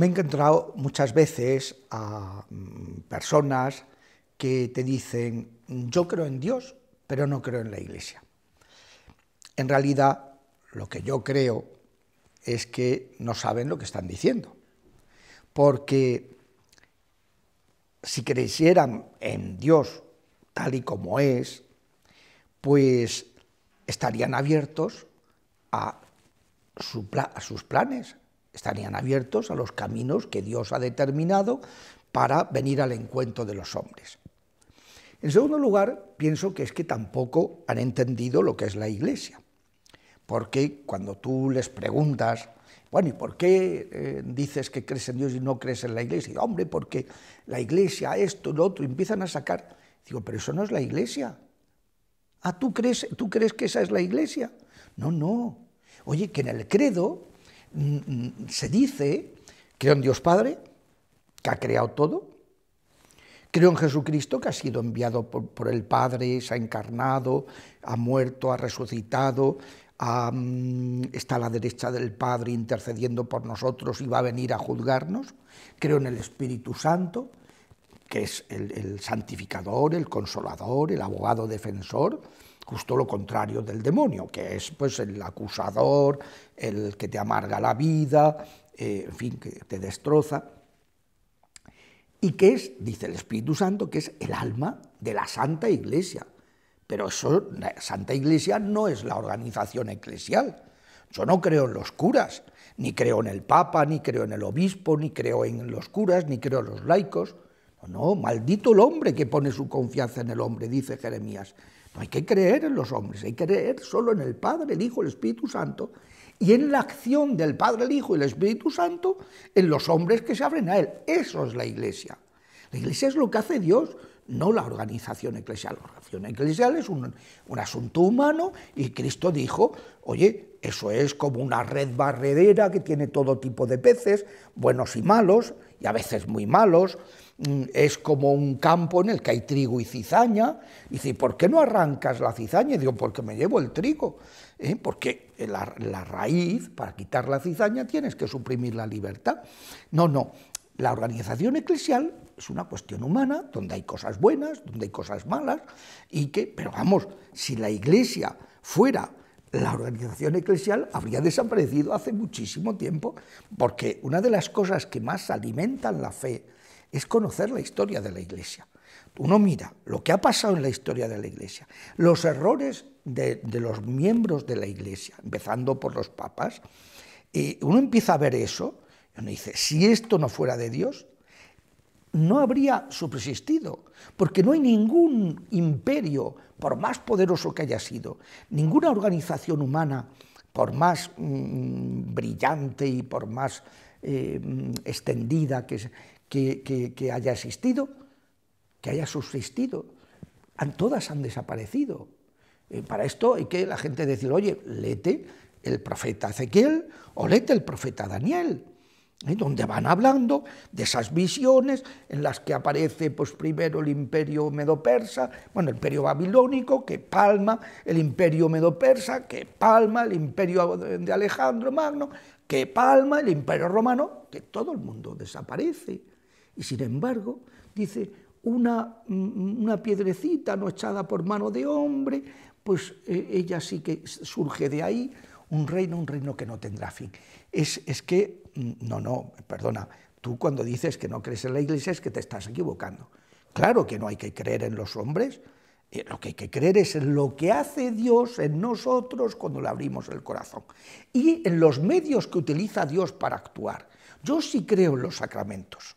Me he encontrado muchas veces a mm, personas que te dicen, yo creo en Dios, pero no creo en la Iglesia. En realidad, lo que yo creo es que no saben lo que están diciendo. Porque si crecieran en Dios tal y como es, pues estarían abiertos a, a sus planes, estarían abiertos a los caminos que Dios ha determinado para venir al encuentro de los hombres. En segundo lugar, pienso que es que tampoco han entendido lo que es la Iglesia, porque cuando tú les preguntas, bueno, ¿y por qué eh, dices que crees en Dios y no crees en la Iglesia? hombre, porque la Iglesia, esto, lo otro, empiezan a sacar. Digo, pero eso no es la Iglesia. Ah, ¿tú crees, ¿tú crees que esa es la Iglesia? No, no. Oye, que en el credo Mm, se dice, creo en Dios Padre, que ha creado todo, creo en Jesucristo, que ha sido enviado por, el Padre, se ha encarnado, ha muerto, ha resucitado, mm, está a la derecha del Padre intercediendo por nosotros y va a venir a juzgarnos, creo en el Espíritu Santo, que es el santificador, el consolador, el abogado defensor, justo lo contrario del demonio, que es pues el acusador, el que te amarga la vida, eh, en fin, que te destroza. Y que es, dice el Espíritu Santo, que es el alma de la Santa Iglesia. Pero eso, la Santa Iglesia no es la organización eclesial. Yo no creo en los curas, ni creo en el Papa, ni creo en el obispo, ni creo en los curas, ni creo en los laicos. no, maldito el hombre que pone su confianza en el hombre, dice Jeremías. No hay que creer en los hombres, hay que creer solo en el Padre, el Hijo, el Espíritu Santo y en la acción del Padre, el Hijo y el Espíritu Santo en los hombres que se abren a Él. Eso es la Iglesia. La Iglesia es lo que hace Dios, no la organización eclesial. La organización eclesial es un, un asunto humano y Cristo dijo, oye, eso es como una red barredera que tiene todo tipo de peces, buenos y malos, y a veces muy malos, es como un campo en el que hay trigo y cizaña. Y dice, ¿por qué no arrancas la cizaña? Y digo, porque me llevo el trigo. ¿eh? Porque la, la raíz, para quitar la cizaña, tienes que suprimir la libertad. No, no. La organización eclesial es una cuestión humana, donde hay cosas buenas, donde hay cosas malas, y que, pero vamos, si la iglesia fuera la organización eclesial habría desaparecido hace muchísimo tiempo, porque una de las cosas que más alimentan la fe es conocer la historia de la Iglesia. Uno mira lo que ha pasado en la historia de la Iglesia, los errores de, los miembros de la Iglesia, empezando por los papas, y uno empieza a ver eso, y uno dice, si esto no fuera de Dios, no habría subsistido, porque no hay ningún imperio, por más poderoso que haya sido, ninguna organización humana, por más mm, brillante y por más eh, mm, extendida que, que, haya existido, que haya subsistido. Han, todas han desaparecido. Eh, para esto hay que la gente decir, oye, lete el profeta Ezequiel o lete el profeta Daniel, ¿eh? donde van hablando de esas visiones en las que aparece pues, primero el imperio medo-persa, bueno, el imperio babilónico que palma, el imperio medo-persa que palma, el imperio de Alejandro Magno que palma, el imperio romano, que todo el mundo desaparece. Y sin embargo, dice, mm, una, piedrecita no echada por mano de hombre, pues eh, ella sí que surge de ahí, un reino, un reino que no tendrá fin. Es, que, mm, no, no, perdona, tú cuando dices que no crees en la iglesia es que te estás equivocando. Claro que no hay que creer en los hombres, eh, lo que hay que creer es en lo que hace Dios en nosotros cuando le abrimos el corazón y en los medios que utiliza Dios para actuar. Yo sí creo en los sacramentos.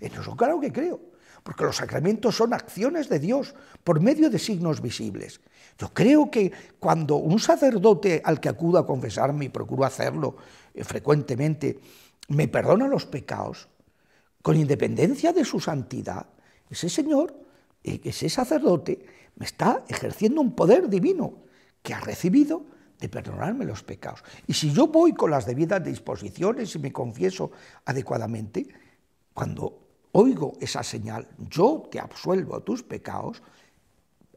En eso claro que creo, porque los sacramentos son acciones de Dios por medio de signos visibles. Yo creo que cuando un sacerdote al que acudo a confesarme y procuro hacerlo eh, frecuentemente, me perdona los pecados, con independencia de su santidad, ese señor, eh, ese sacerdote, me está ejerciendo un poder divino que ha recibido de perdonarme los pecados. Y si yo voy con las debidas disposiciones y me confieso adecuadamente, cuando oigo esa señal, yo te absuelvo tus pecados,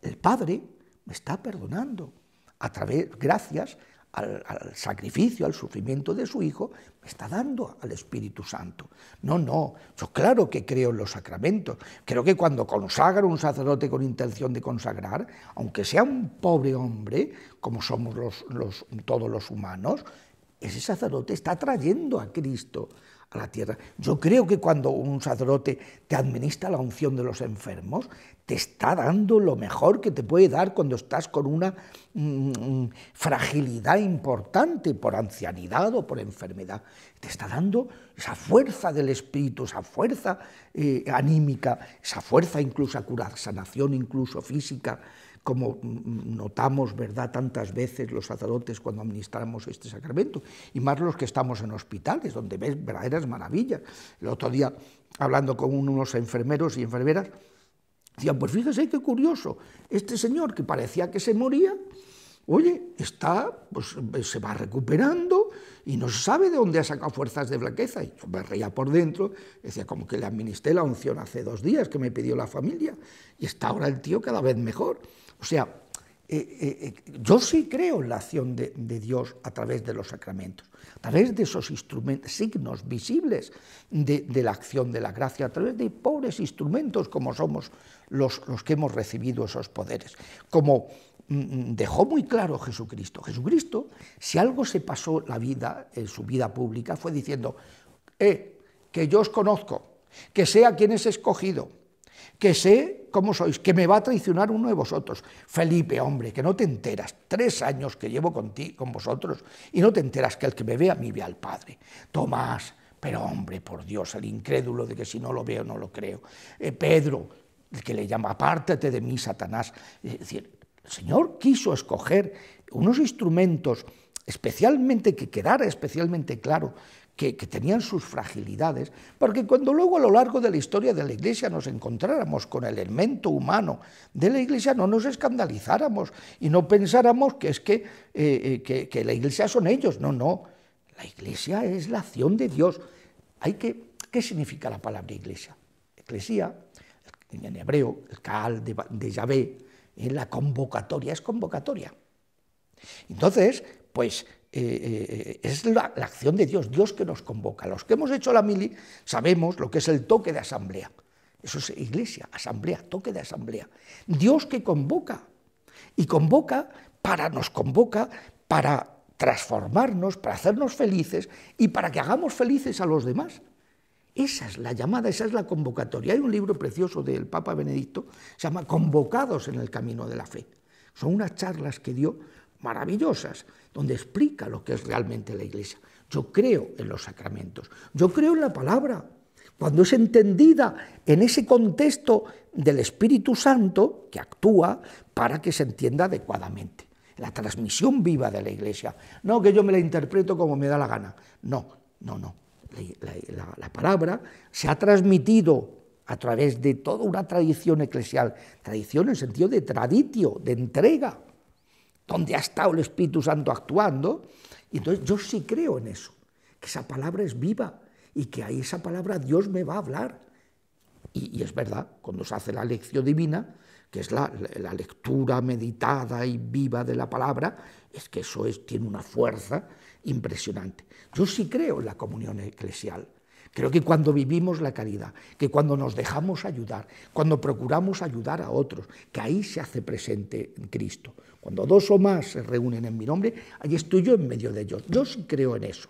el Padre me está perdonando. A través, gracias al, sacrificio, al sufrimiento de su Hijo, me está dando al Espíritu Santo. No, no, yo claro que creo en los sacramentos. Creo que cuando consagro un sacerdote con intención de consagrar, aunque sea un pobre hombre, como somos todos los humanos, ese sacerdote está trayendo a Cristo la tierra. Yo creo que cuando un sacerdote te administra la unción de los enfermos, te está dando lo mejor que te puede dar cuando estás con una mm, mm, fragilidad importante por ancianidad o por enfermedad. Te está dando esa fuerza del espíritu, esa fuerza eh, anímica, esa fuerza incluso a curar, sanación incluso física, como mm, notamos ¿verdad? tantas veces los sacerdotes cuando administramos este sacramento, y más los que estamos en hospitales, donde ves verdaderas maravillas. El otro día, hablando con unos enfermeros y enfermeras, Decían, pues fíjese qué curioso, este señor que parecía que se moría, oye, está, pues eh, se va recuperando y no se sabe de dónde ha sacado fuerzas de flaqueza. Y yo me reía por dentro, decía, como que le administré la unción hace dos días que me pidió la familia y está ahora el tío cada vez mejor. O sea, eh, eh, eh, yo sí creo en la acción de, Dios a través de los sacramentos, a través de esos instrumentos, signos visibles de, la acción de la gracia, a través de pobres instrumentos como somos los, que hemos recibido esos poderes. Como mm, mm, dejó muy claro Jesucristo, Jesucristo, si algo se pasó la vida, en su vida pública, fue diciendo, que yo os conozco, que sé a quién es escogido, que sé ¿Cómo sois? Que me va a traicionar uno de vosotros. Felipe, hombre, que no te enteras. Tres años que llevo con, con vosotros y no te enteras que el que me ve a mí ve al Padre. Tomás, pero hombre, por Dios, el incrédulo de que si no lo veo no lo creo. Eh, Pedro, el que le llama, apártate de mí, Satanás. Es decir, el Señor quiso escoger unos instrumentos especialmente que quedara especialmente claro que, tenían sus fragilidades, porque cuando luego a lo largo de la historia de la Iglesia nos encontráramos con el elemento humano de la Iglesia, no nos escandalizáramos y no pensáramos que es que, eh, eh, la Iglesia son ellos. No, no, la Iglesia es la acción de Dios. Hay que, ¿Qué significa la palabra Iglesia? Eclesía, en hebreo, el cal de, Yahvé, eh, la convocatoria es convocatoria. Entonces, pues eh, eh, es la, la, acción de Dios, Dios que nos convoca. Los que hemos hecho la mili sabemos lo que es el toque de asamblea. Eso es iglesia, asamblea, toque de asamblea. Dios que convoca y convoca para, nos convoca para transformarnos, para hacernos felices y para que hagamos felices a los demás. Esa es la llamada, esa es la convocatoria. Hay un libro precioso del Papa Benedicto, se llama Convocados en el Camino de la Fe. Son unas charlas que dio maravillosas, donde explica lo que es realmente la Iglesia. Yo creo en los sacramentos, yo creo en la palabra. Cuando es entendida en ese contexto del Espíritu Santo que actúa para que se entienda adecuadamente. La transmisión viva de la Iglesia. No que yo me la interpreto como me da la gana. No, no, no. La, palabra se ha transmitido a través de toda una tradición eclesial. Tradición en sentido de traditio, de entrega donde ha estado el Espíritu Santo actuando. Y entonces yo sí creo en eso, que esa palabra es viva y que ahí esa palabra Dios me va a hablar. Y, es verdad, cuando se hace la lección divina, que es la, lectura meditada y viva de la palabra, es que eso tiene una fuerza impresionante. Yo sí creo en la comunión eclesial, Creo que cuando vivimos la caridad, que cuando nos dejamos ayudar, cuando procuramos ayudar a otros, que ahí se hace presente en Cristo. Cuando dos o más se reúnen en mi nombre, ahí estoy yo en medio de ellos. Yo sí creo en eso.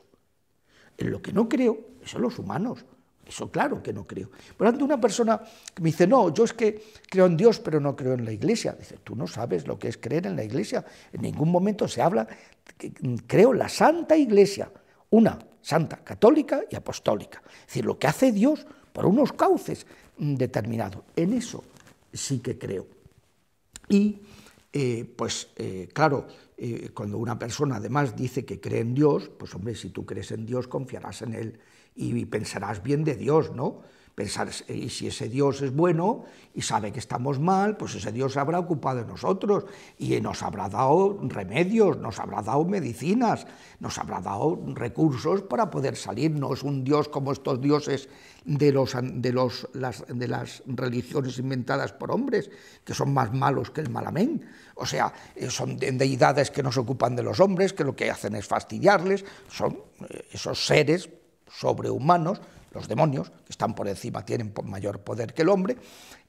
En lo que no creo son los humanos. Eso claro que no creo. Por tanto una persona que me dice, no, yo es que creo en Dios, pero no creo en la iglesia. Dice, tú no sabes lo que es creer en la iglesia. En ningún momento se habla, creo la santa iglesia. Una, santa, católica y apostólica. Es decir, lo que hace Dios por unos cauces determinados. En eso sí que creo. Y, eh, pues, eh, claro, eh, cuando una persona además dice que cree en Dios, pues, hombre, si tú crees en Dios, confiarás en Él y pensarás bien de Dios, ¿no? pensar, eh, y si ese Dios es bueno y sabe que estamos mal, pues ese Dios se habrá ocupado de nosotros y nos habrá dado remedios, nos habrá dado medicinas, nos habrá dado recursos para poder salir. un Dios como estos dioses de, las, de las religiones inventadas por hombres, que son más malos que el malamén. O sea, eh, son deidades que no se ocupan de los hombres, que lo que hacen es fastidiarles, son eh, esos seres sobrehumanos los demonios, que están por encima, tienen mayor poder que el hombre,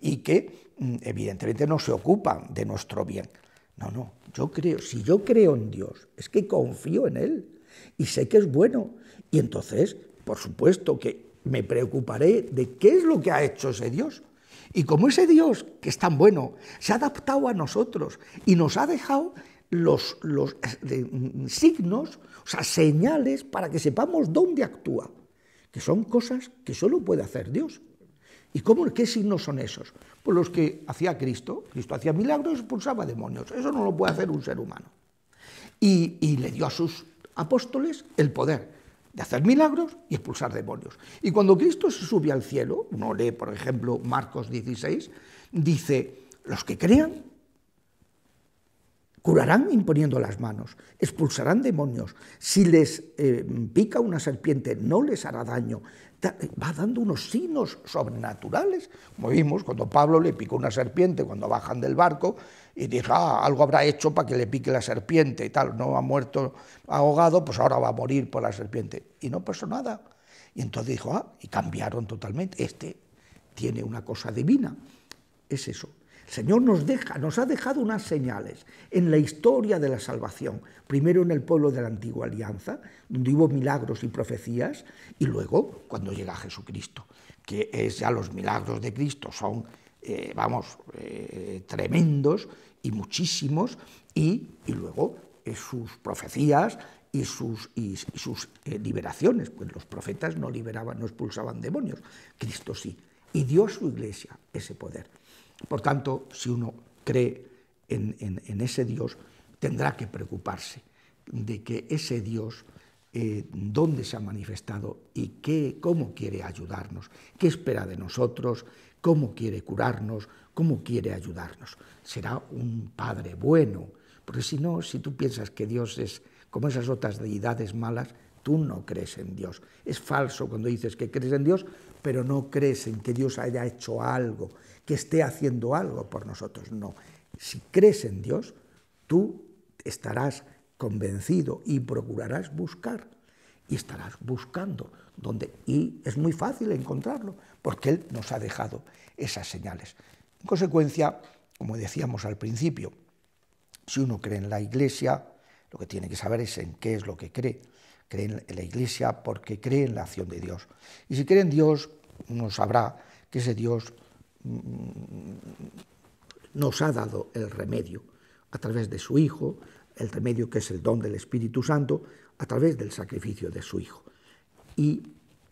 y que mm, evidentemente no se ocupan de nuestro bien. No, no, yo creo, si yo creo en Dios, es que confío en Él y sé que es bueno. Y entonces, por supuesto que me preocuparé de qué es lo que ha hecho ese Dios. Y como ese Dios, que es tan bueno, se ha adaptado a nosotros y nos ha dejado los, los eh, mm, signos, o sea, señales para que sepamos dónde actúa que son cosas que solo puede hacer Dios. ¿Y cómo, qué signos son esos? Pues los que hacía Cristo. Cristo hacía milagros, expulsaba demonios. Eso no lo puede hacer un ser humano. Y, y le dio a sus apóstoles el poder de hacer milagros y expulsar demonios. Y cuando Cristo se sube al cielo, uno lee, por ejemplo, Marcos 16, dice, los que crean curarán imponiendo las manos, expulsarán demonios, si les eh, pica una serpiente no les hará daño, va dando unos signos sobrenaturales, como vimos cuando Pablo le picó una serpiente cuando bajan del barco y dijo, ah, algo habrá hecho para que le pique la serpiente y tal, no ha muerto ahogado, pues ahora va a morir por la serpiente. Y no pasó nada. Y entonces dijo, ah, y cambiaron totalmente, este tiene una cosa divina, es eso. Señor nos deja, nos ha dejado unas señales en la historia de la salvación, primero en el pueblo de la antigua alianza, donde hubo milagros y profecías, y luego cuando llega Jesucristo, que es ya los milagros de Cristo son, eh, vamos, eh, tremendos y muchísimos, y, luego eh, sus profecías y sus, y sus liberaciones, pues los profetas no liberaban, no expulsaban demonios, Cristo sí, y dio a su iglesia ese poder. Por tanto, si uno cree en, ese Dios, tendrá que preocuparse de que ese Dios, eh, dónde se ha manifestado y qué, cómo quiere ayudarnos, qué espera de nosotros, cómo quiere curarnos, cómo quiere ayudarnos. Será un Padre bueno, porque si no, si tú piensas que Dios es como esas otras deidades malas, tú no crees en Dios. Es falso cuando dices que crees en Dios pero no crees en que Dios haya hecho algo, que esté haciendo algo por nosotros. No, si crees en Dios, tú estarás convencido y procurarás buscar y estarás buscando donde y es muy fácil encontrarlo porque él nos ha dejado esas señales. En consecuencia, como decíamos al principio, si uno cree en la Iglesia, lo que tiene que saber es en qué es lo que cree creen en la Iglesia porque creen en la acción de Dios. Y si creen en Dios, uno sabrá que ese Dios mm, nos ha dado el remedio a través de su Hijo, el remedio que es el don del Espíritu Santo, a través del sacrificio de su Hijo. Y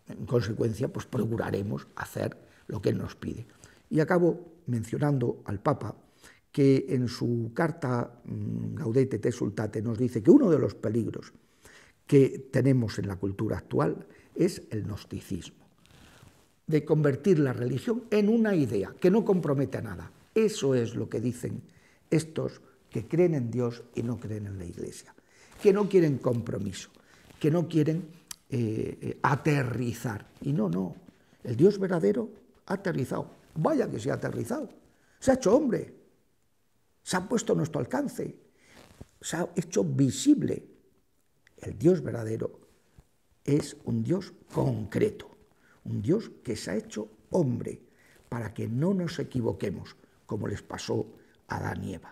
en consecuencia, pues procuraremos hacer lo que Él nos pide. Y acabo mencionando al Papa que en su carta mm, Gaudete te Sultate nos dice que uno de los peligros que tenemos en la cultura actual es el gnosticismo, de convertir la religión en una idea que no compromete a nada. Eso es lo que dicen estos que creen en Dios y no creen en la Iglesia, que no quieren compromiso, que no quieren eh, eh, aterrizar. Y no, no, el Dios verdadero ha aterrizado. Vaya que se ha aterrizado. Se ha hecho hombre. Se ha puesto a nuestro alcance. Se ha hecho visible. El Dios verdadero es un Dios concreto, un Dios que se ha hecho hombre para que no nos equivoquemos como les pasó a Adán